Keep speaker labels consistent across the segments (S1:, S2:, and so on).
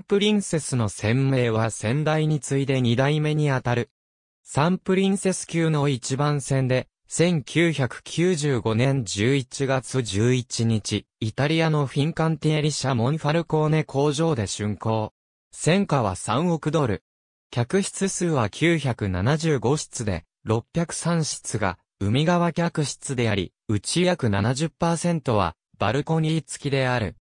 S1: プリンセスの戦名は先代に次いで二代目にあたる。サンプリンセス級の一番戦で、1995年11月11日、イタリアのフィンカンティエリ社モンファルコーネ工場で竣工。戦果は3億ドル。客室数は975室で、603室が海側客室であり、うち約70%はバルコニー付きである。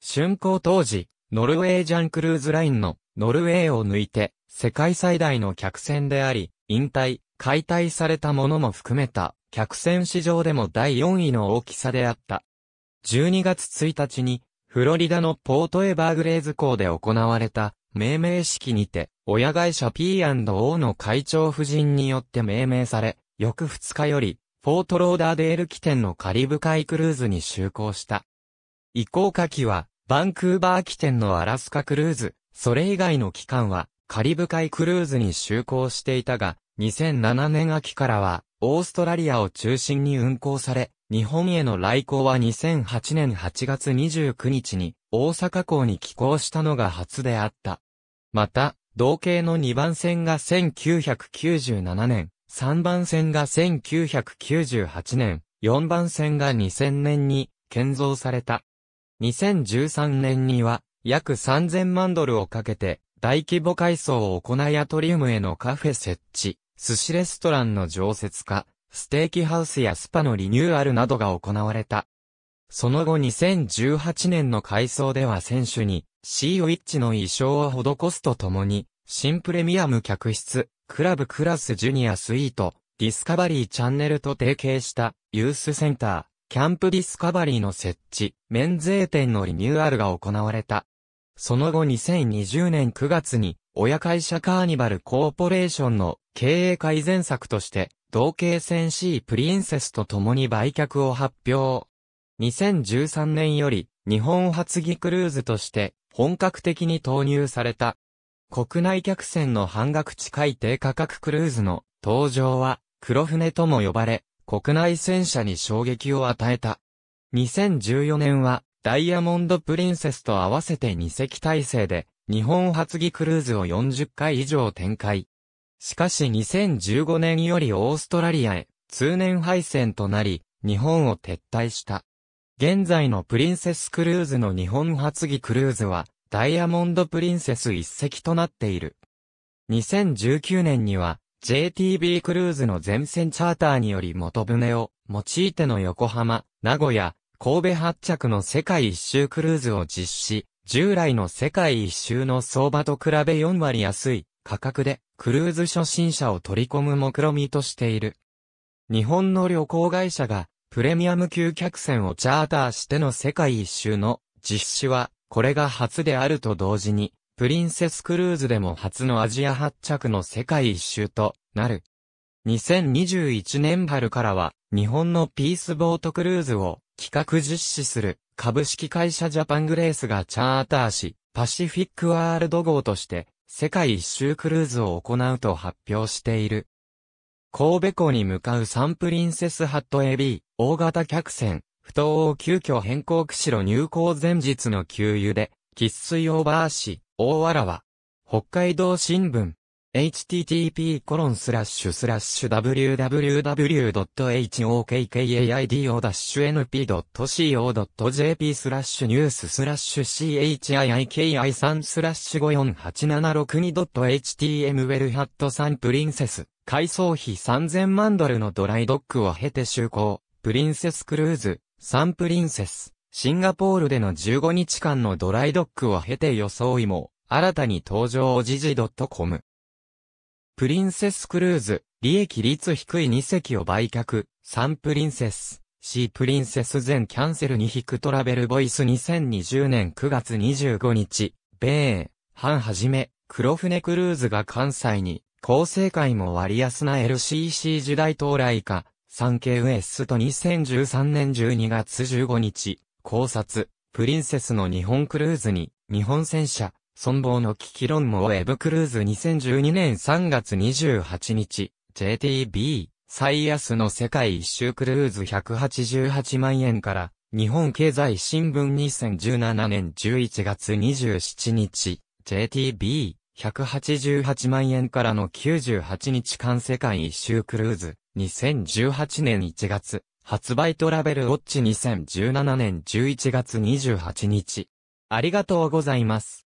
S1: 竣工当時、ノルウェージャンクルーズラインのノルウェーを抜いて世界最大の客船であり、引退、解体されたものも含めた客船市場でも第4位の大きさであった。12月1日にフロリダのポートエバーグレーズ港で行われた命名式にて、親会社 P&O の会長夫人によって命名され、翌2日より、フォートローダーデール起点のカリブ海クルーズに就航した。移行下記は、バンクーバー起点のアラスカクルーズ、それ以外の期間は、カリブ海クルーズに就航していたが、2007年秋からは、オーストラリアを中心に運航され、日本への来航は2008年8月29日に、大阪港に寄港したのが初であった。また、同型の2番線が1997年、3番線が1998年、4番線が2000年に建造された。2013年には、約3000万ドルをかけて、大規模改装を行いアトリウムへのカフェ設置、寿司レストランの常設化、ステーキハウスやスパのリニューアルなどが行われた。その後2018年の改装では選手に、シーウィッチの衣装を施すとともに、新プレミアム客室、クラブクラスジュニアスイート、ディスカバリーチャンネルと提携した、ユースセンター、キャンプディスカバリーの設置、免税店のリニューアルが行われた。その後2020年9月に、親会社カーニバルコーポレーションの経営改善策として、同系戦 C プリンセスと共に売却を発表。2013年より、日本発議クルーズとして、本格的に投入された。国内客船の半額近い低価格クルーズの登場は、黒船とも呼ばれ、国内戦車に衝撃を与えた。2014年は、ダイヤモンド・プリンセスと合わせて2隻体制で、日本発議クルーズを40回以上展開。しかし2015年よりオーストラリアへ、通年敗戦となり、日本を撤退した。現在のプリンセスクルーズの日本発議クルーズは、ダイヤモンド・プリンセス一隻となっている。2019年には、JTB クルーズの全線チャーターにより元船を用いての横浜、名古屋、神戸発着の世界一周クルーズを実施、従来の世界一周の相場と比べ4割安い価格でクルーズ初心者を取り込む目論みとしている。日本の旅行会社がプレミアム級客船をチャーターしての世界一周の実施はこれが初であると同時にプリンセスクルーズでも初のアジア発着の世界一周となる。2021年春からは、日本のピースボートクルーズを企画実施する株式会社ジャパングレースがチャーターし、パシフィックワールド号として世界一周クルーズを行うと発表している。神戸港に向かうサンプリンセスハット AB 大型客船、不当を急遽変更釧路入港前日の給油で、喫水オーバーし、大わらわ。北海道新聞。http://www.hokkaido-np.co.jp スラッシュニューススラッシュ chiki3 スラッシュ 54876.htm l ハットサンプリンセス。改装費3000万ドルのドライドックを経て就航。プリンセスクルーズ、サンプリンセス。シンガポールでの15日間のドライドックを経て装いも、新たに登場おじじ .com。プリンセスクルーズ、利益率低い2隻を売却、3プリンセス、C プリンセス全キャンセルに引くトラベルボイス2020年9月25日、米、半はじめ、黒船クルーズが関西に、厚生会も割安な LCC 時代到来か、3 k ウエスト2013年12月15日、考察、プリンセスの日本クルーズに、日本戦車、存亡の危機論もウェブクルーズ2012年3月28日、JTB、最安の世界一周クルーズ188万円から、日本経済新聞2017年11月27日、JTB、188万円からの98日間世界一周クルーズ、2018年1月、発売トラベルウォッチ2017年11月28日。ありがとうございます。